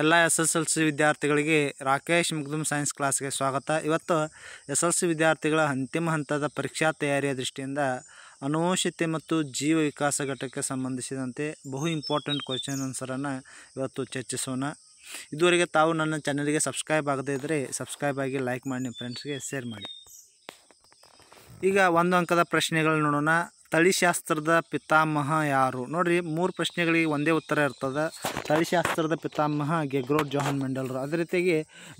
ಎಲ್ಲ S S L C ವಿದ್ಯಾರ್ಥಿಗಳಿಗೆ Rakesh ಮುಗ್ದುಮ್ science ಕ್ಲಾಸ್ಗೆ ಸ್ವಾಗತ ಇವತ್ತು ಎಸ್ ಎಲ್ ಸಿ ವಿದ್ಯಾರ್ಥಿಗಳ ಅಂತಿಮ ಹಂತದ ಪರೀಕ್ಷಾ ತಯಾರಿಯ ದೃಷ್ಟಿಯಿಂದ ಅನುವಶ್ಯತೆ ಮತ್ತು ಜೀವ ವಿಕಾಸ ಘಟಕಕ್ಕೆ ಸಂಬಂಧಿಸಿದಂತೆ ಬಹು ಇಂಪಾರ್ಟೆಂಟ್ ಕ್ವಶನ್ ಆನ್ಸರನ್ನು ಇವತ್ತು ಚರ್ಚಿಸೋಣ ಇದುವರೆಗೆ ತಾವು ನನ್ನ ಚಾನಲ್ಗೆ ಸಬ್ಸ್ಕ್ರೈಬ್ ಆಗದೇ ಇದ್ದರೆ ಸಬ್ಸ್ಕ್ರೈಬ್ ಆಗಿ ಲೈಕ್ ಮಾಡಿ ನಿಮ್ಮ ಫ್ರೆಂಡ್ಸ್ಗೆ ಶೇರ್ ಮಾಡಿ ಈಗ ಒಂದು ಅಂಕದ ಪ್ರಶ್ನೆಗಳು ನೋಡೋಣ ತಳಿಶಾಸ್ತ್ರದ ಪಿತಾಮಹ ಯಾರು ನೋಡಿರಿ ಮೂರು ಪ್ರಶ್ನೆಗಳಿಗೆ ಒಂದೇ ಉತ್ತರ ಇರ್ತದೆ ತಳಿಶಾಸ್ತ್ರದ ಪಿತಾಮಹ ಗೆಗ್ರೋಡ್ ಜೋಹನ್ ಮೆಂಡಲ್ರು ಅದೇ ರೀತಿಯಾಗಿ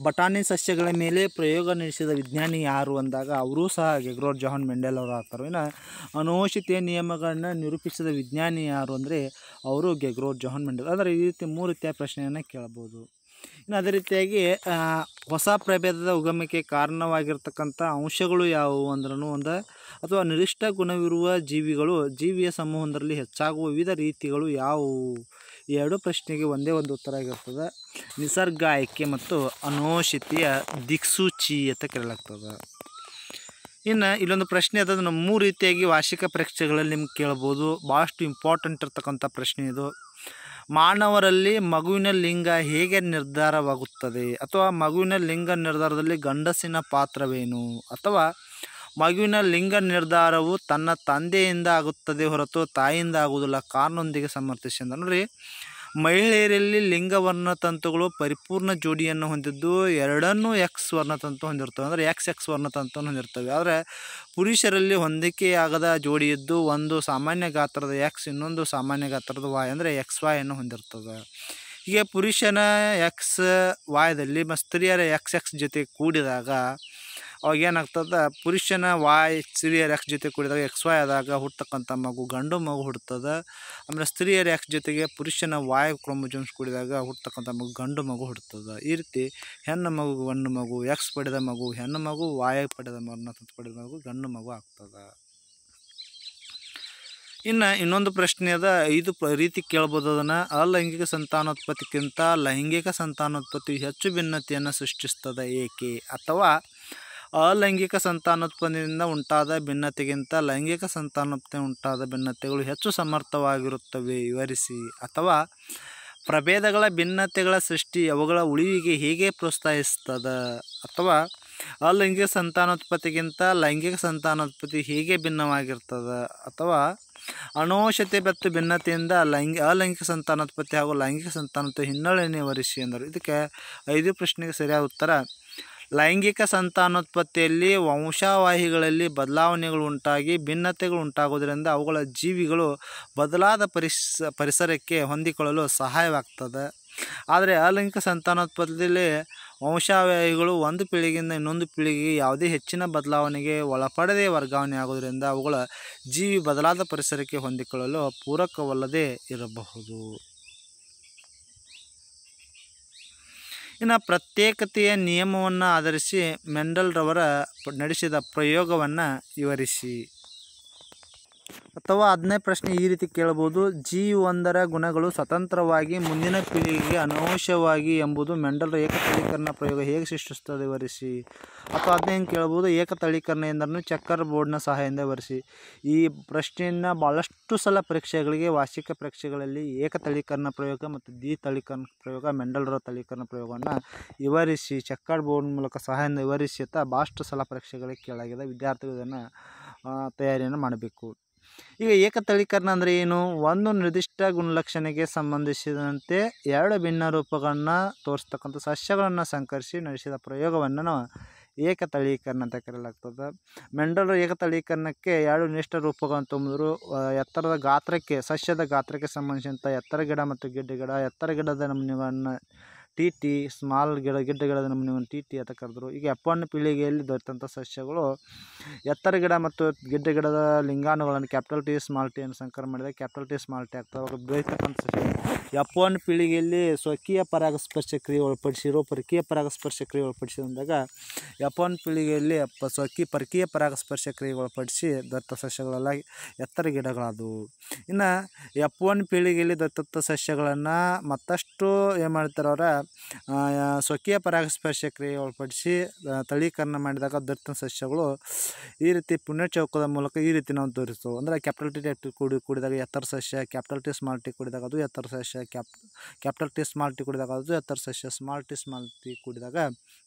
ಬಟಾಣಿ ಸಸ್ಯಗಳ ಮೇಲೆ ಪ್ರಯೋಗ ನಡೆಸಿದ ವಿಜ್ಞಾನಿ ಯಾರು ಅಂದಾಗ ಅವರೂ ಸಹ ಗೆಗ್ರೋಡ್ ಜೋಹನ್ ಮೆಂಡಲ್ ಅವರು ಆಗ್ತಾರೆ ಇನ್ನು ಅನುವಂಶಿತ ನಿಯಮಗಳನ್ನು ನಿರೂಪಿಸಿದ ವಿಜ್ಞಾನಿ ಯಾರು ಅಂದರೆ ಅವರು ಗೆಗ್ರೋಡ್ ಜೋಹನ್ ಮೆಂಡಲ್ ಅಂದರೆ ಈ ರೀತಿ ಮೂರು ರೀತಿಯ ಪ್ರಶ್ನೆಯನ್ನು ಕೇಳ್ಬೋದು ಇನ್ನು ಅದೇ ರೀತಿಯಾಗಿ ಹೊಸ ಪ್ರಭೇದದ ಉಗಮಕ್ಕೆ ಕಾರಣವಾಗಿರ್ತಕ್ಕಂಥ ಅಂಶಗಳು ಯಾವುವು ಅಂದ್ರೂ ಒಂದು ಅಥವಾ ನಿರ್ದಿಷ್ಟ ಗುಣವಿರುವ ಜೀವಿಗಳು ಜೀವಿಯ ಸಮೂಹದಲ್ಲಿ ಹೆಚ್ಚಾಗುವ ವಿವಿಧ ರೀತಿಗಳು ಯಾವುವು ಎರಡು ಪ್ರಶ್ನೆಗೆ ಒಂದೇ ಒಂದು ಉತ್ತರ ಆಗಿರ್ತದೆ ನಿಸರ್ಗ ಆಯ್ಕೆ ಮತ್ತು ಅನೋಷಿತಿಯ ದಿಕ್ಸೂಚಿ ಅಂತ ಕೇಳಲಾಗ್ತದೆ ಇನ್ನು ಇಲ್ಲೊಂದು ಪ್ರಶ್ನೆ ಅದನ್ನು ಮೂರು ರೀತಿಯಾಗಿ ವಾರ್ಷಿಕ ಪರೀಕ್ಷೆಗಳಲ್ಲಿ ನಿಮ್ಗೆ ಕೇಳ್ಬೋದು ಭಾಳಷ್ಟು ಇಂಪಾರ್ಟೆಂಟ್ ಇರ್ತಕ್ಕಂಥ ಪ್ರಶ್ನೆ ಇದು ಮಾನವರಲ್ಲಿ ಮಗುವಿನ ಲಿಂಗ ಹೇಗೆ ನಿರ್ಧಾರವಾಗುತ್ತದೆ ಅಥವಾ ಮಗುವಿನ ಲಿಂಗ ನಿರ್ಧಾರದಲ್ಲಿ ಗಂಡಸಿನ ಪಾತ್ರವೇನು ಅಥವಾ ಮಗುವಿನ ಲಿಂಗ ನಿರ್ಧಾರವು ತನ್ನ ತಂದೆಯಿಂದ ಆಗುತ್ತದೆ ಹೊರತು ತಾಯಿಯಿಂದ ಆಗುವುದಿಲ್ಲ ಕಾರಣದೊಂದಿಗೆ ಸಮರ್ಥಿಸಿ ಅಂದ್ರೆ ನೋಡ್ರಿ ಮಹಿಳೆಯರಲ್ಲಿ ಲಿಂಗ ತಂತುಗಳು ಪರಿಪೂರ್ಣ ಜೋಡಿಯನ್ನು ಹೊಂದಿದ್ದು ಎರಡನ್ನೂ ಎಕ್ಸ್ ವರ್ಣತಂತು ಹೊಂದಿರ್ತವೆ ಅಂದರೆ ಎಕ್ಸ್ ಎಕ್ಸ್ ವರ್ಣತಂತುವನ್ನು ಹೊಂದಿರ್ತವೆ ಆದರೆ ಪುರುಷರಲ್ಲಿ ಹೊಂದಿಕೆಯಾಗದ ಜೋಡಿ ಒಂದು ಸಾಮಾನ್ಯ ಗಾತ್ರದ ಎಕ್ಸ್ ಇನ್ನೊಂದು ಸಾಮಾನ್ಯ ಗಾತ್ರದ ವಾಯ್ ಅಂದರೆ ಎಕ್ಸ್ ವಾಯನ್ನು ಹೊಂದಿರ್ತದೆ ಹೀಗೆ ಪುರುಷನ ಎಕ್ಸ್ ವಾಯದಲ್ಲಿ ಮತ್ತು ಸ್ತ್ರೀಯರ ಎಕ್ಸ್ ಎಕ್ಸ್ ಜೊತೆ ಕೂಡಿದಾಗ ಅವಾಗ ಏನಾಗ್ತದೆ ಪುರುಷನ ವಾಯ್ ಸ್ತ್ರೀಯರು ಎಕ್ಸ್ ಜೊತೆ ಕುಡಿದಾಗ ಎಕ್ಸ್ ವಾಯ್ ಆದಾಗ ಹುಟ್ಟತಕ್ಕಂಥ ಮಗು ಗಂಡು ಮಗು ಹುಡ್ತದ ಆಮೇಲೆ ಸ್ತ್ರೀಯರ ಎಕ್ಸ್ ಜೊತೆಗೆ ಪುರುಷನ ವಾಯ್ ಕ್ರೋಮೋಜೋಮ್ಸ್ ಕುಡಿದಾಗ ಹುಟ್ಟತಕ್ಕಂಥ ಮಗು ಗಂಡು ಮಗು ಹುಡ್ತದೆ ಈ ರೀತಿ ಹೆಣ್ಣು ಮಗು ಗಂಡು ಮಗು ಎಕ್ಸ್ ಪಡೆದ ಮಗು ಹೆಣ್ಣು ಮಗು ವಾಯು ಪಡೆದ ಮಗುನ ಪಡೆದ ಮಗು ಗಂಡು ಮಗು ಆಗ್ತದೆ ಇನ್ನು ಇನ್ನೊಂದು ಪ್ರಶ್ನೆ ಅದ ಇದು ರೀತಿ ಕೇಳ್ಬೋದು ಅದನ್ನು ಅಲೈಂಗಿಕ ಸಂತಾನೋತ್ಪತ್ತಿಗಿಂತ ಲೈಂಗಿಕ ಸಂತಾನೋತ್ಪತ್ತಿ ಹೆಚ್ಚು ಭಿನ್ನತೆಯನ್ನು ಸೃಷ್ಟಿಸ್ತದೆ ಏಕೆ ಅಥವಾ ಅಲೈಂಗಿಕ ಸಂತಾನೋತ್ಪತ್ತಿಯಿಂದ ಉಂಟಾದ ಭಿನ್ನತೆಗಿಂತ ಲೈಂಗಿಕ ಸಂತಾನೋತ್ಪತ್ತಿ ಉಂಟಾದ ಭಿನ್ನತೆಗಳು ಹೆಚ್ಚು ಸಮರ್ಥವಾಗಿರುತ್ತವೆ ವಿವರಿಸಿ ಅಥವಾ ಪ್ರಭೇದಗಳ ಭಿನ್ನತೆಗಳ ಸೃಷ್ಟಿ ಅವುಗಳ ಉಳಿವಿಗೆ ಹೇಗೆ ಪ್ರೋತ್ಸಾಹಿಸ್ತದ ಅಥವಾ ಅಲೈಂಗಿಕ ಸಂತಾನೋತ್ಪತ್ತಿಗಿಂತ ಲೈಂಗಿಕ ಸಂತಾನೋತ್ಪತ್ತಿ ಹೇಗೆ ಭಿನ್ನವಾಗಿರ್ತದೆ ಅಥವಾ ಅನೌಷತೆ ಮತ್ತು ಭಿನ್ನತೆಯಿಂದ ಲೈಂಗಿ ಅಲೈಂಗಿಕ ಸಂತಾನೋತ್ಪತ್ತಿ ಹಾಗೂ ಲೈಂಗಿಕ ಸಂತಾನೋತ್ಪತ್ತಿ ಹಿನ್ನೆಲೆಯನ್ನು ವರಿಸಿ ಎಂದರು ಇದಕ್ಕೆ ಐದು ಪ್ರಶ್ನೆಗೆ ಸರಿಯಾದ ಉತ್ತರ ಲೈಂಗಿಕ ಸಂತಾನೋತ್ಪತ್ತಿಯಲ್ಲಿ ವಂಶವಾಹಿಗಳಲ್ಲಿ ಬದಲಾವಣೆಗಳು ಉಂಟಾಗಿ ಭಿನ್ನತೆಗಳು ಉಂಟಾಗೋದರಿಂದ ಅವುಗಳ ಜೀವಿಗಳು ಬದಲಾದ ಪರಿಸ್ ಪರಿಸರಕ್ಕೆ ಹೊಂದಿಕೊಳ್ಳಲು ಸಹಾಯವಾಗ್ತದೆ ಆದರೆ ಅಲೈಂಗಿಕ ಸಂತಾನೋತ್ಪತ್ತಿಯಲ್ಲಿ ವಂಶವಾಹಿಗಳು ಒಂದು ಪೀಳಿಗೆಯಿಂದ ಇನ್ನೊಂದು ಪೀಳಿಗೆಗೆ ಯಾವುದೇ ಹೆಚ್ಚಿನ ಬದಲಾವಣೆಗೆ ಒಳಪಡದೇ ವರ್ಗಾವಣೆ ಆಗೋದರಿಂದ ಅವುಗಳ ಜೀವಿ ಬದಲಾದ ಪರಿಸರಕ್ಕೆ ಹೊಂದಿಕೊಳ್ಳಲು ಪೂರಕವಲ್ಲದೆ ಇರಬಹುದು ಇನ್ನು ಪ್ರತ್ಯೇಕತೆಯ ನಿಯಮವನ್ನು ಆಧರಿಸಿ ಮೆಂಡಲ್ರವರ ನಡೆಸಿದ ಪ್ರಯೋಗವನ್ನು ವಿವರಿಸಿ ಅಥವಾ ಹದಿನೈದು ಪ್ರಶ್ನೆ ಈ ರೀತಿ ಕೇಳಬಹುದು ಒಂದರ ಗುಣಗಳು ಸ್ವತಂತ್ರವಾಗಿ ಮುಂದಿನ ಪೀಳಿಗೆಗೆ ಅನವಶ್ಯವಾಗಿ ಎಂಬುದು ಮೆಂಡಲ್ರ ಏಕತಳೀಕರಣ ಪ್ರಯೋಗ ಹೇಗೆ ಸೃಷ್ಟಿಸುತ್ತದೆ ವರಿಸಿ ಅಥವಾ ಹದಿನೈದು ಕೇಳಬಹುದು ಏಕತಳೀಕರಣ ಎಂದರನ್ನು ಚಕ್ಕರ್ ಬೋರ್ಡ್ನ ಸಹಾಯದಿಂದ ವರಿಸಿ ಈ ಪ್ರಶ್ನೆಯನ್ನು ಭಾಳಷ್ಟು ಸಲ ಪರೀಕ್ಷೆಗಳಿಗೆ ವಾರ್ಷಿಕ ಪರೀಕ್ಷೆಗಳಲ್ಲಿ ಏಕತಳೀಕರಣ ಪ್ರಯೋಗ ಮತ್ತು ದಿ ತಳೀಕರಣ ಪ್ರಯೋಗ ಮೆಂಡಲ್ರ ತಳೀಕರಣ ಪ್ರಯೋಗವನ್ನು ವಿವರಿಸಿ ಚಕ್ಕರ್ ಬೋರ್ಡ್ ಮೂಲಕ ಸಹಾಯದಿಂದ ವಿವರಿಸಿ ಅಂತ ಭಾಳಷ್ಟು ಸಲ ಪರೀಕ್ಷೆಗಳಿಗೆ ಕೇಳಾಗಿದೆ ವಿದ್ಯಾರ್ಥಿಗಳನ್ನು ತಯಾರಿಯನ್ನು ಮಾಡಬೇಕು ಈಗ ಏಕತಳೀಕರಣ ಅಂದರೆ ಏನು ಒಂದು ನಿರ್ದಿಷ್ಟ ಗುಣಲಕ್ಷಣಕ್ಕೆ ಸಂಬಂಧಿಸಿದಂತೆ ಎರಡು ಭಿನ್ನ ರೂಪಗಳನ್ನು ತೋರಿಸ್ತಕ್ಕಂಥ ಸಸ್ಯಗಳನ್ನು ಸಂಕರಿಸಿ ನಡೆಸಿದ ಪ್ರಯೋಗವನ್ನು ನಾವು ಏಕತಳೀಕರಣ ಅಂತ ಕರೆಯಲಾಗ್ತದೆ ಮೆಂಡಲ್ ಏಕತಳೀಕರಣಕ್ಕೆ ಎರಡು ನಿರ್ದಿಷ್ಟ ರೂಪಗಳನ್ನು ತುಂಬಿದ್ರು ಎತ್ತರದ ಗಾತ್ರಕ್ಕೆ ಸಸ್ಯದ ಗಾತ್ರಕ್ಕೆ ಸಂಬಂಧಿಸಿದಂಥ ಎತ್ತರ ಗಿಡ ಮತ್ತು ಗಿಡ್ಡ ಗಿಡ ಎತ್ತರ ಗಿಡದ ನಮೂನೆಗಳನ್ನು ಟಿ ಟಿ ಸ್ಮಾಲ್ ಗಿಡ ಗಿಡ್ಡಗಳನ್ನು ನೀವು ಟಿ ಟಿ ಅಂತ ಕರೆದ್ರು ಈಗ ಎಫ್ ಪೀಳಿಗೆಯಲ್ಲಿ ದೊರೆತಂಥ ಸಸ್ಯಗಳು ಎತ್ತರ ಗಿಡ ಮತ್ತು ಗಿಡ್ಡ ಗಿಡದ ಲಿಂಗಾಣುಗಳನ್ನು ಕ್ಯಾಪಿಟಲ್ ಟಿ ಸ್ಮಾಲ್ ಟಿ ಅನ್ನು ಸಂಕರ ಮಾಡಿದಾಗ ಕ್ಯಾಪಿಟಲ್ ಟಿ ಸ್ಮಾಲ್ ಟಿ ಆಗ್ತವೆ ಅವಾಗ ಬೆಳೀತಕ್ಕಂಥ ಸಸ್ಯ ಎಫ್ ಪೀಳಿಗೆಯಲ್ಲಿ ಸ್ವಕೀಯ ಪರಾಗಸ್ಪರ್ಶ ಕ್ರಿಯೆ ಒಳಪಡಿಸಿರೋ ಪರಕೀಯ ಪರಾಗಸ್ಪರ್ಶ ಕ್ರಿಯೆ ಒಳಪಡಿಸಿ ಅಂದಾಗ ಪೀಳಿಗೆಯಲ್ಲಿ ಒನ್ ಪೀಳಿಗೆಯಲ್ಲಿ ಸ್ವಕೀಯ ಪರಕೀಯ ಪರಾಗಸ್ಪರ್ಶ ಕ್ರಿಯೆ ಒಳಪಡಿಸಿ ದತ್ತ ಸಸ್ಯಗಳೆಲ್ಲ ಎತ್ತರ ಗಿಡಗಳಾದವು ಇನ್ನು ಎಫ್ ಪೀಳಿಗೆಯಲ್ಲಿ ದತ್ತ ಸಸ್ಯಗಳನ್ನು ಮತ್ತಷ್ಟು ಏನು ಮಾಡ್ತಾರವ್ರೆ ಸ್ವಕೀಯ ಪರಾಗಸ್ಪರ್ಶ ಕ್ರಿಯೆ ಒಳಪಡಿಸಿ ತಳೀಕರಣ ಮಾಡಿದಾಗ ದತ್ತ ಸಸ್ಯಗಳು ಈ ರೀತಿ ಪುಣ್ಯಚೌಕದ ಮೂಲಕ ಈ ರೀತಿ ನಾವು ತೋರಿಸ್ತವೆ ಅಂದರೆ ಕ್ಯಾಪಿಟಲ್ ಟಿ ಟಿ ಕೂಡಿ ಕೂಡಿದಾಗ ಎತ್ತರ ಸಸ್ಯ ಕ್ಯಾಪಿಟಲ್ ಟಿ ಸ್ಮಾಲ್ ಟಿ ಕೂಡಿದಾಗ ಅದು ಎತ್ತರ ಸಸ್ಯ cap capital T small T ಕೂಡಿದಾಗ ಅದು ಎತ್ತರ ಸಸ್ಯ ಸ್ಮಾಲ್ ಟಿ ಸ್ಮಾಲ್ ಟಿ ಕೂಡಿದಾಗ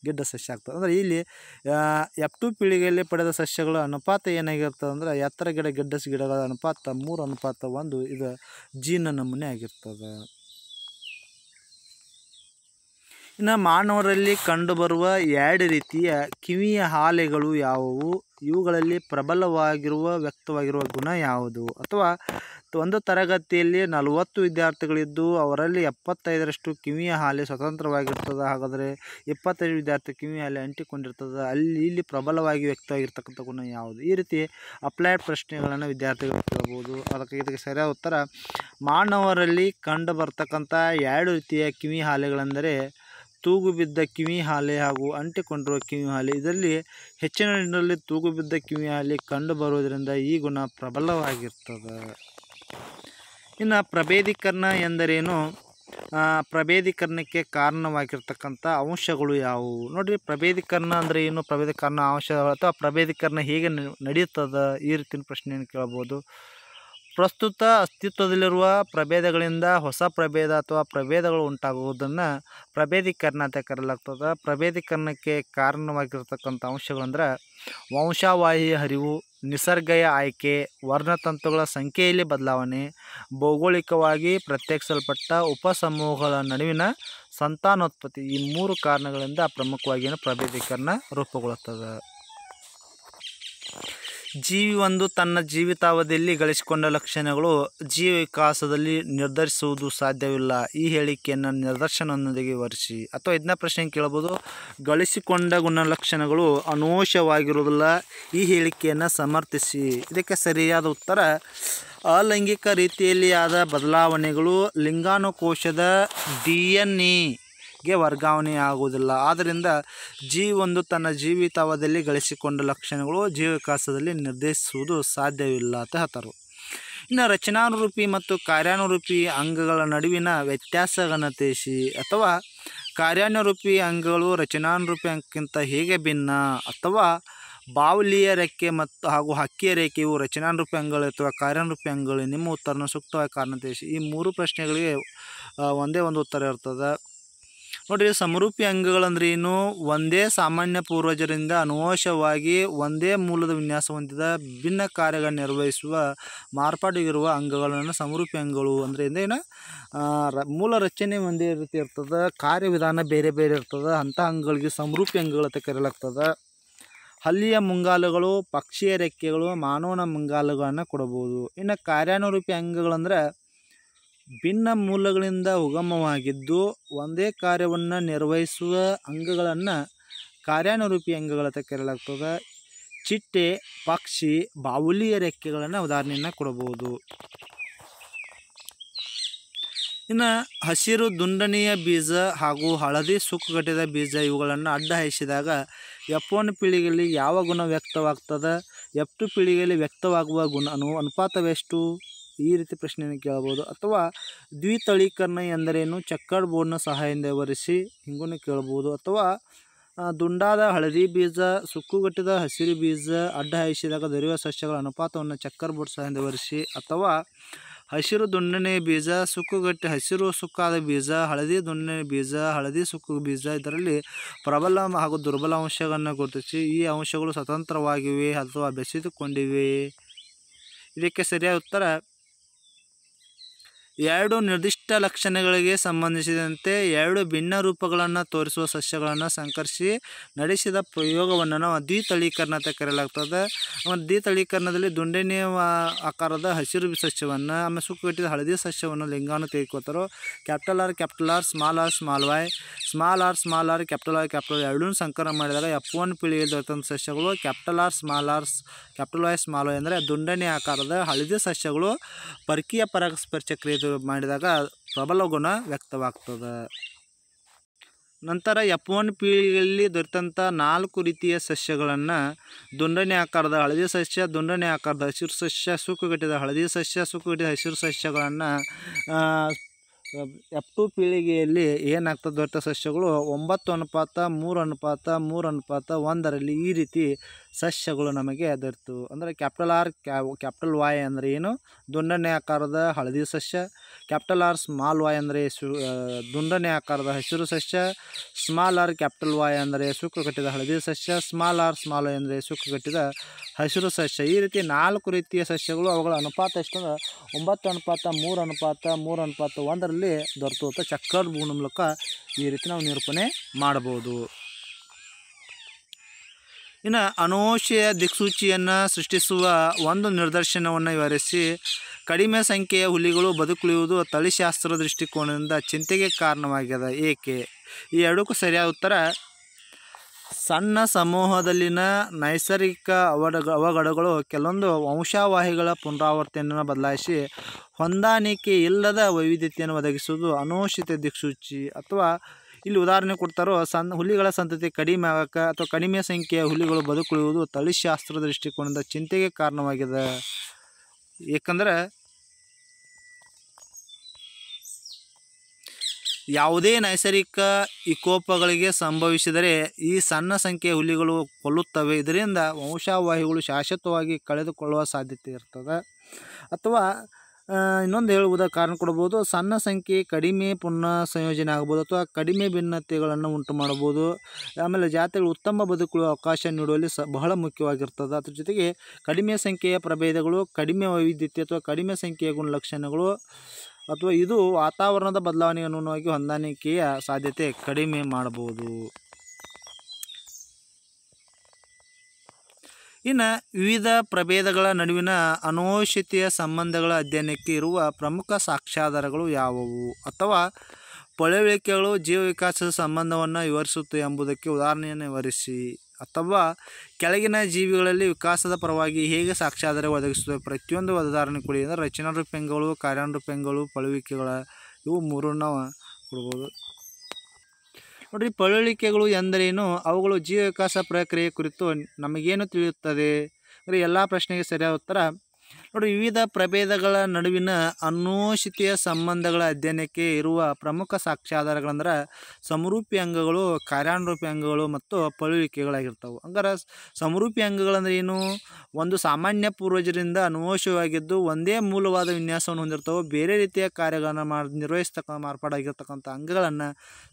ಗಿಡ್ಡ ಸಸ್ಯ ಆಗ್ತದೆ ಅಂದರೆ ಇಲ್ಲಿ ಎಫ್ ಟು ಪೀಳಿಗೆಯಲ್ಲಿ ಪಡೆದ ಸಸ್ಯಗಳ ಅನುಪಾತ ಏನಾಗಿರ್ತದೆ ಅಂದರೆ ಎತ್ತರ ಗಿಡ ಗಿಡ್ಡಸ್ ಗಿಡಗಳ ಅನುಪಾತ ಮೂರು ಅನುಪಾತ ಒಂದು ಇದು ಜೀನ ನಮೂನೆ ಆಗಿರ್ತದೆ ಇನ್ನು ಮಾನವರಲ್ಲಿ ಕಂಡುಬರುವ ಎರಡು ರೀತಿಯ ಕಿವಿಯ ಹಾಲೆಗಳು ಯಾವುವು ಇವುಗಳಲ್ಲಿ ಪ್ರಬಲವಾಗಿರುವ ವ್ಯಕ್ತವಾಗಿರುವ ಗುಣ ಯಾವುದು ಅಥವಾ ಒಂದು ತರಗತಿಯಲ್ಲಿ ನಲವತ್ತು ವಿದ್ಯಾರ್ಥಿಗಳಿದ್ದು ಅವರಲ್ಲಿ ಎಪ್ಪತ್ತೈದರಷ್ಟು ಕಿವಿಯ ಹಾಲೆ ಸ್ವತಂತ್ರವಾಗಿರ್ತದೆ ಹಾಗಾದರೆ ಇಪ್ಪತ್ತೈದು ವಿದ್ಯಾರ್ಥಿ ಕಿವಿ ಹಾಲೆ ಅಂಟಿಕೊಂಡಿರ್ತದೆ ಅಲ್ಲಿ ಇಲ್ಲಿ ಪ್ರಬಲವಾಗಿ ವ್ಯಕ್ತವಾಗಿರ್ತಕ್ಕಂಥ ಗುಣ ಯಾವುದು ಈ ರೀತಿ ಅಪ್ಲೈಡ್ ಪ್ರಶ್ನೆಗಳನ್ನು ವಿದ್ಯಾರ್ಥಿಗಳು ಕೇಳ್ಬೋದು ಅದಕ್ಕೆ ಇದಕ್ಕೆ ಸರಿಯಾದ ಉತ್ತರ ಮಾನವರಲ್ಲಿ ಕಂಡುಬರ್ತಕ್ಕಂಥ ಎರಡು ರೀತಿಯ ಕಿವಿ ಹಾಲೆಗಳೆಂದರೆ ತೂಗುಬಿದ್ದ ಕಿವಿ ಹಾಲೆ ಹಾಗೂ ಅಂಟಿಕೊಂಡಿರುವ ಕಿವಿ ಹಾಲೆ ಇದರಲ್ಲಿ ಹೆಚ್ಚಿನ ತೂಗು ತೂಗುಬಿದ್ದ ಕಿವಿ ಹಾಲೆ ಕಂಡುಬರುವುದರಿಂದ ಈ ಗುಣ ಪ್ರಬಲವಾಗಿರ್ತದೆ ಇನ್ನು ಪ್ರಭೇದೀಕರಣ ಎಂದರೇನು ಪ್ರಭೇದೀಕರಣಕ್ಕೆ ಕಾರಣವಾಗಿರ್ತಕ್ಕಂಥ ಅಂಶಗಳು ಯಾವುವು ನೋಡಿರಿ ಪ್ರಭೇದೀಕರಣ ಅಂದರೆ ಏನು ಪ್ರಭೇದೀಕರಣ ಅಂಶ ಅಥವಾ ಪ್ರಭೇದೀಕರಣ ಹೇಗೆ ನಡೆಯುತ್ತದೆ ಈ ರೀತಿಯ ಪ್ರಶ್ನೆಯನ್ನು ಕೇಳ್ಬೋದು ಪ್ರಸ್ತುತ ಅಸ್ತಿತ್ವದಲ್ಲಿರುವ ಪ್ರಭೇದಗಳಿಂದ ಹೊಸ ಪ್ರಭೇದ ಅಥವಾ ಪ್ರಭೇದಗಳು ಉಂಟಾಗುವುದನ್ನು ಪ್ರಭೇದೀಕರಣ ಅಂತ ಕರೆಯಲಾಗ್ತದೆ ಪ್ರಭೇದೀಕರಣಕ್ಕೆ ಕಾರಣವಾಗಿರ್ತಕ್ಕಂಥ ಅಂಶಗಳಂದ್ರೆ ವಂಶವಾಹಿ ಹರಿವು ನಿಸರ್ಗಯ ಆಯ್ಕೆ ವರ್ಣತಂತುಗಳ ಸಂಖ್ಯೆಯಲ್ಲಿ ಬದಲಾವಣೆ ಭೌಗೋಳಿಕವಾಗಿ ಪ್ರತ್ಯೇಕಿಸಲ್ಪಟ್ಟ ಉಪಸಮೂಹಗಳ ನಡುವಿನ ಸಂತಾನೋತ್ಪತ್ತಿ ಈ ಮೂರು ಕಾರಣಗಳಿಂದ ಪ್ರಮುಖವಾಗಿ ಪ್ರಭೇದೀಕರಣ ರೂಪುಗೊಳ್ಳುತ್ತದೆ ಜೀವಿ ಒಂದು ತನ್ನ ಜೀವಿತಾವಧಿಯಲ್ಲಿ ಗಳಿಸಿಕೊಂಡ ಲಕ್ಷಣಗಳು ಜೀವ ವಿಕಾಸದಲ್ಲಿ ನಿರ್ಧರಿಸುವುದು ಸಾಧ್ಯವಿಲ್ಲ ಈ ಹೇಳಿಕೆಯನ್ನು ನಿದರ್ಶನದೊಂದಿಗೆ ವಿವರಿಸಿ ಅಥವಾ ಇದನ್ನ ಪ್ರಶ್ನೆ ಕೇಳಬಹುದು ಗಳಿಸಿಕೊಂಡ ಗುಣಲಕ್ಷಣಗಳು ಅನೋಷವಾಗಿರುವುದಿಲ್ಲ ಈ ಹೇಳಿಕೆಯನ್ನು ಸಮರ್ಥಿಸಿ ಇದಕ್ಕೆ ಸರಿಯಾದ ಉತ್ತರ ಅಲೈಂಗಿಕ ರೀತಿಯಲ್ಲಿ ಆದ ಬದಲಾವಣೆಗಳು ಲಿಂಗಾನುಕೋಶದ ಡಿ ಎನ್ ಇ ಬ್ಯಾಂಕ್ಗೆ ವರ್ಗಾವಣೆಯಾಗುವುದಿಲ್ಲ ಆದ್ದರಿಂದ ಜಿ ಒಂದು ತನ್ನ ಜೀವಿತಾವಧಿಯಲ್ಲಿ ಗಳಿಸಿಕೊಂಡ ಲಕ್ಷಣಗಳು ಜೀವಿಕಾಸದಲ್ಲಿ ನಿರ್ದೇಶಿಸುವುದು ಸಾಧ್ಯವಿಲ್ಲ ಅಂತ ಹೇಳ್ತಾರೆ ಇನ್ನು ರಚನಾನುರೂಪಿ ಮತ್ತು ಕಾರ್ಯಾನುರೂಪಿ ಅಂಗಗಳ ನಡುವಿನ ವ್ಯತ್ಯಾಸ ತಿಳಿಸಿ ಅಥವಾ ಕಾರ್ಯಾನುರೂಪಿ ಅಂಗಗಳು ರಚನಾನುರೂಪಿ ಅಂಗಕ್ಕಿಂತ ಹೇಗೆ ಭಿನ್ನ ಅಥವಾ ಬಾವಲಿಯ ರೆಕ್ಕೆ ಮತ್ತು ಹಾಗೂ ಹಕ್ಕಿಯ ರೇಖೆಯು ರಚನಾನುರೂಪಿ ಅಂಗಗಳು ಅಥವಾ ಕಾರ್ಯಾನುರೂಪಿ ಅಂಗಗಳು ನಿಮ್ಮ ಉತ್ತರನ ಸೂಕ್ತವಾಗಿ ಕಾರಣ ತಿಳಿಸಿ ಈ ಮೂರು ಪ್ರಶ್ನೆಗಳಿಗೆ ಒಂದೇ ಒಂದು ಉತ್ತರ ಇರ್ತದೆ ನೋಡಿರಿ ಸಮರೂಪಿ ಅಂಗಗಳಂದ್ರೆ ಏನು ಒಂದೇ ಸಾಮಾನ್ಯ ಪೂರ್ವಜರಿಂದ ಅನುವಶವಾಗಿ ಒಂದೇ ಮೂಲದ ವಿನ್ಯಾಸ ಹೊಂದಿದ ಭಿನ್ನ ಕಾರ್ಯಗಳನ್ನು ನಿರ್ವಹಿಸುವ ಮಾರ್ಪಾಡಿಗಿರುವ ಅಂಗಗಳನ್ನು ಸಮರೂಪಿ ಅಂಗಗಳು ಅಂದರೆ ಏನು ಮೂಲ ರಚನೆ ಒಂದೇ ರೀತಿ ಇರ್ತದೆ ಕಾರ್ಯವಿಧಾನ ಬೇರೆ ಬೇರೆ ಇರ್ತದೆ ಅಂಥ ಅಂಗಗಳಿಗೆ ಸಮರೂಪಿ ಅಂಗಗಳಂತ ಕರೆಯಲಾಗ್ತದೆ ಹಲ್ಲಿಯ ಮುಂಗಾಲುಗಳು ಪಕ್ಷಿಯ ರೆಕ್ಕೆಗಳು ಮಾನವನ ಮುಂಗಾಲುಗಳನ್ನು ಕೊಡಬಹುದು ಇನ್ನು ಕಾರ್ಯಾನುರೂಪಿ ಅಂಗಗಳಂದ್ರೆ ಭಿನ್ನ ಮೂಲಗಳಿಂದ ಉಗಮವಾಗಿದ್ದು ಒಂದೇ ಕಾರ್ಯವನ್ನು ನಿರ್ವಹಿಸುವ ಅಂಗಗಳನ್ನು ಕಾರ್ಯಾನುರೂಪಿ ಅಂಗಗಳಂತ ಕರೆಯಲಾಗ್ತದೆ ಚಿಟ್ಟೆ ಪಕ್ಷಿ ಬಾವುಲಿಯ ರೆಕ್ಕೆಗಳನ್ನು ಉದಾಹರಣೆಯನ್ನು ಕೊಡಬಹುದು ಇನ್ನು ಹಸಿರು ದುಂಡನೆಯ ಬೀಜ ಹಾಗೂ ಹಳದಿ ಸುಕ್ಕುಗಟ್ಟಿದ ಬೀಜ ಇವುಗಳನ್ನು ಅಡ್ಡ ಹಾಯಿಸಿದಾಗ ಪೀಳಿಗೆಯಲ್ಲಿ ಯಾವ ಗುಣ ವ್ಯಕ್ತವಾಗ್ತದೆ ಎಫ್ ಪೀಳಿಗೆಯಲ್ಲಿ ವ್ಯಕ್ತವಾಗುವ ಗುಣ ಅನುಪಾತವೆಷ್ಟು ಈ ರೀತಿ ಪ್ರಶ್ನೆಯನ್ನು ಕೇಳ್ಬೋದು ಅಥವಾ ದ್ವಿತಳೀಕರಣ ಎಂದರೇನು ಚಕ್ಕರ್ ಬೋರ್ಡ್ನ ಸಹಾಯದಿಂದ ವಿವರಿಸಿ ಹಿಂಗೂ ಕೇಳ್ಬೋದು ಅಥವಾ ದುಂಡಾದ ಹಳದಿ ಬೀಜ ಸುಕ್ಕುಗಟ್ಟಿದ ಹಸಿರು ಬೀಜ ಅಡ್ಡ ಹಾಯಿಸಿದಾಗ ದೊರೆಯುವ ಸಸ್ಯಗಳ ಅನುಪಾತವನ್ನು ಚಕ್ಕರ್ ಬೋರ್ಡ್ ಸಹಾಯದಿಂದ ವಿವರಿಸಿ ಅಥವಾ ಹಸಿರು ದುಂಡನೆ ಬೀಜ ಸುಕ್ಕುಗಟ್ಟಿ ಹಸಿರು ಸುಕ್ಕಾದ ಬೀಜ ಹಳದಿ ದುಂಡನೆ ಬೀಜ ಹಳದಿ ಸುಕ್ಕು ಬೀಜ ಇದರಲ್ಲಿ ಪ್ರಬಲ ಹಾಗೂ ದುರ್ಬಲ ಅಂಶಗಳನ್ನು ಗುರುತಿಸಿ ಈ ಅಂಶಗಳು ಸ್ವತಂತ್ರವಾಗಿವೆ ಅಥವಾ ಬೆಸೆದುಕೊಂಡಿವೆ ಇದಕ್ಕೆ ಸರಿಯಾದ ಉತ್ತರ ಎರಡು ನಿರ್ದಿಷ್ಟ ಲಕ್ಷಣಗಳಿಗೆ ಸಂಬಂಧಿಸಿದಂತೆ ಎರಡು ಭಿನ್ನ ರೂಪಗಳನ್ನು ತೋರಿಸುವ ಸಸ್ಯಗಳನ್ನು ಸಂಕರಿಸಿ ನಡೆಸಿದ ಪ್ರಯೋಗವನ್ನು ನಾವು ದ್ವಿತಳೀಕರಣ ಅಂತ ಕರೆಯಲಾಗ್ತದೆ ಆಮೇಲೆ ದ್ವಿತಳೀಕರಣದಲ್ಲಿ ದುಂಡೆನೆಯ ಆಕಾರದ ಹಸಿರು ಸಸ್ಯವನ್ನು ಆಮೇಲೆ ಸುಕ್ಕುಗಟ್ಟಿದ ಹಳದಿ ಸಸ್ಯವನ್ನು ಲಿಂಗಾನು ತೆಗೆದುಕೊಳ್ತಾರೋ capital R capital R small R small Y small R small R capital R capital ಎರಡೂ ಸಂಕರ ಮಾಡಿದಾಗ ಎಫ್ ಒನ್ ಪೀಳಿಗೆ ಸಸ್ಯಗಳು capital R small R capital Y small Y ಅಂದರೆ ದುಂಡನೆ ಆಕಾರದ ಹಳದಿ ಸಸ್ಯಗಳು ಪರಕೀಯ ಪರಾಗಸ್ಪರ್ಶ ಕ್ರಿಯೆ ಮಾಡಿದಾಗ ಪ್ರಬಲ ಗುಣ ವ್ಯಕ್ತವಾಗ್ತದೆ ನಂತರ ಎಫ್ ಒನ್ ಪೀಳಿಗೆಯಲ್ಲಿ ದೊರೆತಂಥ ನಾಲ್ಕು ರೀತಿಯ ಸಸ್ಯಗಳನ್ನು ದುಂಡನೆ ಆಕಾರದ ಹಳದಿ ಸಸ್ಯ ದುಂಡನೆ ಆಕಾರದ ಹಸಿರು ಸಸ್ಯ ಸುಕ್ಕುಗಟ್ಟಿದ ಹಳದಿ ಸಸ್ಯ ಸುಕ್ಕುಗಟ್ಟಿದ ಹಸಿರು ಸಸ್ಯಗಳನ್ನು ಎಫ್ ಪೀಳಿಗೆಯಲ್ಲಿ ಏನಾಗ್ತದೆ ದೊರೆತ ಸಸ್ಯಗಳು ಒಂಬತ್ತು ಅನುಪಾತ ಮೂರು ಅನುಪಾತ ಮೂರು ಅನುಪಾತ ಒಂದರಲ್ಲಿ ಈ ರೀತಿ ಸಸ್ಯಗಳು ನಮಗೆ ಅದರ್ತು ಅಂದರೆ ಕ್ಯಾಪಿಟಲ್ ಆರ್ ಕ್ಯಾಪಿಟಲ್ ವಾಯ್ ಅಂದರೆ ಏನು ದುಂಡನೆ ಆಕಾರದ ಹಳದಿ ಸಸ್ಯ ಕ್ಯಾಪಿಟಲ್ ಆರ್ ಸ್ಮಾಲ್ ವಾಯ್ ಅಂದರೆ ಸು ದುಂಡನೆ ಆಕಾರದ ಹಸಿರು ಸಸ್ಯ ಸ್ಮಾಲ್ ಆರ್ ಕ್ಯಾಪಿಟಲ್ ವಾಯ್ ಅಂದರೆ ಕಟ್ಟಿದ ಹಳದಿ ಸಸ್ಯ ಸ್ಮಾಲ್ ಆರ್ ಸ್ಮಾಲ್ ವಾಯ್ ಅಂದರೆ ಕಟ್ಟಿದ ಹಸಿರು ಸಸ್ಯ ಈ ರೀತಿ ನಾಲ್ಕು ರೀತಿಯ ಸಸ್ಯಗಳು ಅವುಗಳ ಅನುಪಾತ ಎಷ್ಟು ಅಂದರೆ ಒಂಬತ್ತು ಅನುಪಾತ ಮೂರು ಅನುಪಾತ ಮೂರು ಅನುಪಾತ ಒಂದರಲ್ಲಿ ದೊರೆತು ಚಕ್ಕರ್ ಭೂಮಿ ಮೂಲಕ ಈ ರೀತಿ ನಾವು ನಿರೂಪಣೆ ಮಾಡ್ಬೋದು ಇನ್ನು ಅನೋಶೆಯ ದಿಕ್ಸೂಚಿಯನ್ನು ಸೃಷ್ಟಿಸುವ ಒಂದು ನಿರ್ದರ್ಶನವನ್ನು ವಿವರಿಸಿ ಕಡಿಮೆ ಸಂಖ್ಯೆಯ ಹುಲಿಗಳು ಬದುಕುಳಿಯುವುದು ತಳಿಶಾಸ್ತ್ರ ದೃಷ್ಟಿಕೋನದಿಂದ ಚಿಂತೆಗೆ ಕಾರಣವಾಗಿದೆ ಏಕೆ ಈ ಎರಡಕ್ಕೂ ಸರಿಯಾದ ಉತ್ತರ ಸಣ್ಣ ಸಮೂಹದಲ್ಲಿನ ನೈಸರ್ಗಿಕ ಅವಡ ಅವಘಡಗಳು ಕೆಲವೊಂದು ವಂಶವಾಹಿಗಳ ಪುನರಾವರ್ತನೆಯನ್ನು ಬದಲಾಯಿಸಿ ಹೊಂದಾಣಿಕೆ ಇಲ್ಲದ ವೈವಿಧ್ಯತೆಯನ್ನು ಒದಗಿಸುವುದು ಅನೋಷಿತ ದಿಕ್ಸೂಚಿ ಅಥವಾ ಇಲ್ಲಿ ಉದಾಹರಣೆ ಕೊಡ್ತಾರೋ ಸಣ್ಣ ಹುಲಿಗಳ ಸಂತತಿ ಕಡಿಮೆ ಆಗಕ್ಕೆ ಅಥವಾ ಕಡಿಮೆ ಸಂಖ್ಯೆಯ ಹುಲಿಗಳು ಬದುಕುಳಿಯುವುದು ತಳಿಶಾಸ್ತ್ರದ ದೃಷ್ಟಿಕೋನದ ಚಿಂತೆಗೆ ಕಾರಣವಾಗಿದೆ ಏಕೆಂದರೆ ಯಾವುದೇ ನೈಸರ್ಗಿಕ ವಿಕೋಪಗಳಿಗೆ ಸಂಭವಿಸಿದರೆ ಈ ಸಣ್ಣ ಸಂಖ್ಯೆಯ ಹುಲಿಗಳು ಕೊಲ್ಲುತ್ತವೆ ಇದರಿಂದ ವಂಶವಾಹಿಗಳು ಶಾಶ್ವತವಾಗಿ ಕಳೆದುಕೊಳ್ಳುವ ಸಾಧ್ಯತೆ ಇರ್ತದೆ ಅಥವಾ ಇನ್ನೊಂದು ಹೇಳುವುದ ಕಾರಣ ಕೊಡ್ಬೋದು ಸಣ್ಣ ಸಂಖ್ಯೆ ಕಡಿಮೆ ಪುನಃ ಸಂಯೋಜನೆ ಆಗ್ಬೋದು ಅಥವಾ ಕಡಿಮೆ ಭಿನ್ನತೆಗಳನ್ನು ಉಂಟು ಮಾಡ್ಬೋದು ಆಮೇಲೆ ಜಾತಿಗಳು ಉತ್ತಮ ಬದುಕುವ ಅವಕಾಶ ನೀಡುವಲ್ಲಿ ಸ ಬಹಳ ಮುಖ್ಯವಾಗಿರ್ತದೆ ಅದ್ರ ಜೊತೆಗೆ ಕಡಿಮೆ ಸಂಖ್ಯೆಯ ಪ್ರಭೇದಗಳು ಕಡಿಮೆ ವೈವಿಧ್ಯತೆ ಅಥವಾ ಕಡಿಮೆ ಸಂಖ್ಯೆಯ ಗುಣಲಕ್ಷಣಗಳು ಅಥವಾ ಇದು ವಾತಾವರಣದ ಬದಲಾವಣೆಗೆ ಅನುಗುಣವಾಗಿ ಹೊಂದಾಣಿಕೆಯ ಸಾಧ್ಯತೆ ಕಡಿಮೆ ಮಾಡ್ಬೋದು ಇನ್ನು ವಿವಿಧ ಪ್ರಭೇದಗಳ ನಡುವಿನ ಅನೋಷಿತೆಯ ಸಂಬಂಧಗಳ ಅಧ್ಯಯನಕ್ಕೆ ಇರುವ ಪ್ರಮುಖ ಸಾಕ್ಷ್ಯಾಧಾರಗಳು ಯಾವುವು ಅಥವಾ ಪಳವಳಿಕೆಗಳು ಜೀವ ವಿಕಾಸದ ಸಂಬಂಧವನ್ನು ವಿವರಿಸುತ್ತೆ ಎಂಬುದಕ್ಕೆ ಉದಾಹರಣೆಯನ್ನು ವಿವರಿಸಿ ಅಥವಾ ಕೆಳಗಿನ ಜೀವಿಗಳಲ್ಲಿ ವಿಕಾಸದ ಪರವಾಗಿ ಹೇಗೆ ಸಾಕ್ಷ್ಯಾಧಾರ ಒದಗಿಸುತ್ತದೆ ಪ್ರತಿಯೊಂದು ಉದಾಹರಣೆ ಕೊಡಿ ಅಂದರೆ ರಚನಾರೂಪಂಗಳು ಕಾರ್ಯಾನುರೂಪಂಗಳು ಪಳುವಿಕೆಗಳ ಇವು ಮೂರನ್ನು ಕೊಡ್ಬೋದು ನೋಡಿರಿ ಪಳುವಳಿಕೆಗಳು ಎಂದರೇನು ಅವುಗಳು ಜೀವ ವಿಕಾಸ ಪ್ರಕ್ರಿಯೆ ಕುರಿತು ನಮಗೇನು ತಿಳಿಯುತ್ತದೆ ಅಂದರೆ ಎಲ್ಲ ಪ್ರಶ್ನೆಗೆ ಸರಿಯಾದ ಉತ್ತರ ನೋಡಿ ವಿವಿಧ ಪ್ರಭೇದಗಳ ನಡುವಿನ ಅನ್ವೋಷಿತೀಯ ಸಂಬಂಧಗಳ ಅಧ್ಯಯನಕ್ಕೆ ಇರುವ ಪ್ರಮುಖ ಸಾಕ್ಷ್ಯಾಧಾರಗಳಂದ್ರೆ ಸಮರೂಪಿ ಅಂಗಗಳು ಕಾರ್ಯಾನುರೂಪಿ ಅಂಗಗಳು ಮತ್ತು ಪಳುವಿಕೆಗಳಾಗಿರ್ತವೆ ಹಂಗಾರೆ ಸಮರೂಪಿ ಅಂಗಗಳಂದ್ರೆ ಏನು ಒಂದು ಸಾಮಾನ್ಯ ಪೂರ್ವಜರಿಂದ ಅನ್ವೋಷವಾಗಿದ್ದು ಒಂದೇ ಮೂಲವಾದ ವಿನ್ಯಾಸವನ್ನು ಹೊಂದಿರ್ತವೆ ಬೇರೆ ರೀತಿಯ ಕಾರ್ಯಗಳನ್ನು ಮಾಡಿ ನಿರ್ವಹಿಸ್ತಕ್ಕ ಮಾರ್ಪಾಡಾಗಿರ್ತಕ್ಕಂಥ ಅಂಗಗಳನ್ನು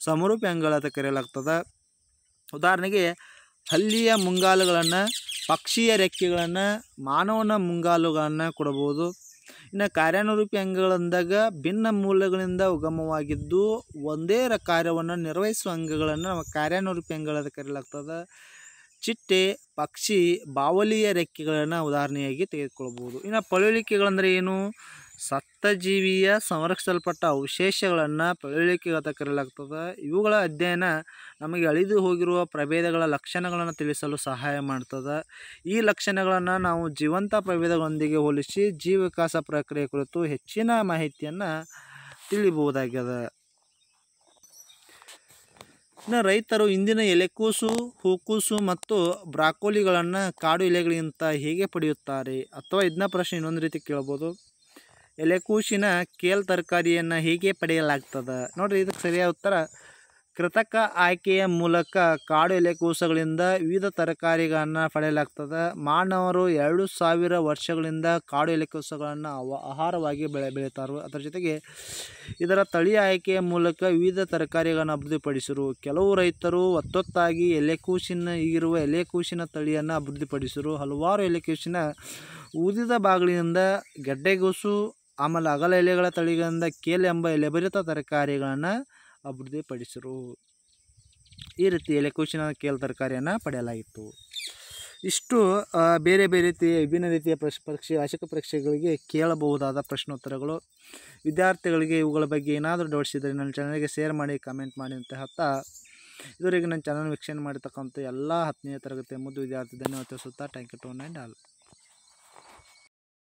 ಸಮರೂಪಿ ಅಂತ ಕರೆಯಲಾಗ್ತದೆ ಉದಾಹರಣೆಗೆ ಹಲ್ಲಿಯ ಮುಂಗಾಲುಗಳನ್ನು ಪಕ್ಷಿಯ ರೆಕ್ಕೆಗಳನ್ನು ಮಾನವನ ಮುಂಗಾಲುಗಳನ್ನು ಕೊಡಬಹುದು ಇನ್ನು ಕಾರ್ಯಾನುರೂಪಿ ಅಂಗಗಳಂದಾಗ ಭಿನ್ನ ಮೂಲಗಳಿಂದ ಉಗಮವಾಗಿದ್ದು ಒಂದೇ ರ ಕಾರ್ಯವನ್ನು ನಿರ್ವಹಿಸುವ ಅಂಗಗಳನ್ನು ಕಾರ್ಯಾನುರೂಪಿ ಅಂಗಳದ ಕರೆಯಲಾಗ್ತದೆ ಚಿಟ್ಟೆ ಪಕ್ಷಿ ಬಾವಲಿಯ ರೆಕ್ಕೆಗಳನ್ನು ಉದಾಹರಣೆಯಾಗಿ ತೆಗೆದುಕೊಳ್ಬೋದು ಇನ್ನು ಪಳುವಳಿಕೆಗಳಂದರೆ ಏನು ಸತ್ತಜೀವಿಯ ಸಂರಕ್ಷಿಸಲ್ಪಟ್ಟ ಅವಶೇಷಗಳನ್ನು ಅಂತ ಕರೆಯಲಾಗ್ತದೆ ಇವುಗಳ ಅಧ್ಯಯನ ನಮಗೆ ಅಳಿದು ಹೋಗಿರುವ ಪ್ರಭೇದಗಳ ಲಕ್ಷಣಗಳನ್ನು ತಿಳಿಸಲು ಸಹಾಯ ಮಾಡ್ತದೆ ಈ ಲಕ್ಷಣಗಳನ್ನು ನಾವು ಜೀವಂತ ಪ್ರಭೇದಗಳೊಂದಿಗೆ ಹೋಲಿಸಿ ವಿಕಾಸ ಪ್ರಕ್ರಿಯೆ ಕುರಿತು ಹೆಚ್ಚಿನ ಮಾಹಿತಿಯನ್ನು ತಿಳಿಬಹುದಾಗ್ಯದ ಇನ್ನು ರೈತರು ಇಂದಿನ ಎಲೆಕೂಸು ಹೂಕೂಸು ಮತ್ತು ಬ್ರಾಕೋಲಿಗಳನ್ನು ಕಾಡು ಎಲೆಗಳಿಗಿಂತ ಹೇಗೆ ಪಡೆಯುತ್ತಾರೆ ಅಥವಾ ಇದನ್ನ ಪ್ರಶ್ನೆ ಇನ್ನೊಂದು ರೀತಿ ಕೇಳ್ಬೋದು ಎಲೆಕೂಸಿನ ಕೇಲ್ ತರಕಾರಿಯನ್ನು ಹೇಗೆ ಪಡೆಯಲಾಗ್ತದ ನೋಡಿರಿ ಇದಕ್ಕೆ ಸರಿಯಾದ ಉತ್ತರ ಕೃತಕ ಆಯ್ಕೆಯ ಮೂಲಕ ಕಾಡು ಎಲೆಕೋಸಗಳಿಂದ ವಿವಿಧ ತರಕಾರಿಗಳನ್ನು ಪಡೆಯಲಾಗ್ತದೆ ಮಾನವರು ಎರಡು ಸಾವಿರ ವರ್ಷಗಳಿಂದ ಕಾಡು ಎಲೆಕೋಸಗಳನ್ನು ಆಹಾರವಾಗಿ ಬೆಳೆ ಬೆಳೀತಾರೆ ಅದರ ಜೊತೆಗೆ ಇದರ ತಳಿ ಆಯ್ಕೆಯ ಮೂಲಕ ವಿವಿಧ ತರಕಾರಿಗಳನ್ನು ಅಭಿವೃದ್ಧಿಪಡಿಸಿದರು ಕೆಲವು ರೈತರು ಒತ್ತೊತ್ತಾಗಿ ಎಲೆಕೂಸಿನ ಈಗಿರುವ ಎಲೆಕೂಸಿನ ತಳಿಯನ್ನು ಅಭಿವೃದ್ಧಿಪಡಿಸಿದರು ಹಲವಾರು ಎಲೆಕೂಸಿನ ಊದಿದ ಬಾಗಿಲಿನಿಂದ ಗೆಡ್ಡೆಗೂಸು ಆಮೇಲೆ ಅಗಲ ಎಲೆಗಳ ತಳಿಗಳಿಂದ ಕೇಲ್ ಎಂಬ ಎಲೆಬರಿತ ತರಕಾರಿಗಳನ್ನು ಅಭಿವೃದ್ಧಿಪಡಿಸಿದರು ಈ ರೀತಿ ಎಲೆಕೋಶಿನ ಕೇಲ್ ತರಕಾರಿಯನ್ನು ಪಡೆಯಲಾಯಿತು ಇಷ್ಟು ಬೇರೆ ಬೇರೆ ರೀತಿಯ ವಿಭಿನ್ನ ರೀತಿಯ ಪ್ರಶ್ ಪರೀಕ್ಷೆ ಆಶಕ ಪರೀಕ್ಷೆಗಳಿಗೆ ಕೇಳಬಹುದಾದ ಪ್ರಶ್ನೋತ್ತರಗಳು ವಿದ್ಯಾರ್ಥಿಗಳಿಗೆ ಇವುಗಳ ಬಗ್ಗೆ ಏನಾದರೂ ಡೌಟ್ಸ್ ನನ್ನ ಚಾನಲ್ಗೆ ಶೇರ್ ಮಾಡಿ ಕಮೆಂಟ್ ಮಾಡಿ ಅಂತ ಹತ್ತ ಇದುವರೆಗೆ ನನ್ನ ಚಾನಲ್ ವೀಕ್ಷಣೆ ಮಾಡಿರ್ತಕ್ಕಂಥ ಎಲ್ಲ ಹತ್ತನೇ ತರಗತಿ ಮುದ್ದು ವಿದ್ಯಾರ್ಥಿ ಧನ್ಯವಾದ ಸುತ್ತ ಟ್ಯಾಂಕ್ ಯು ಆ್ಯಂಡ್ ಆಲ್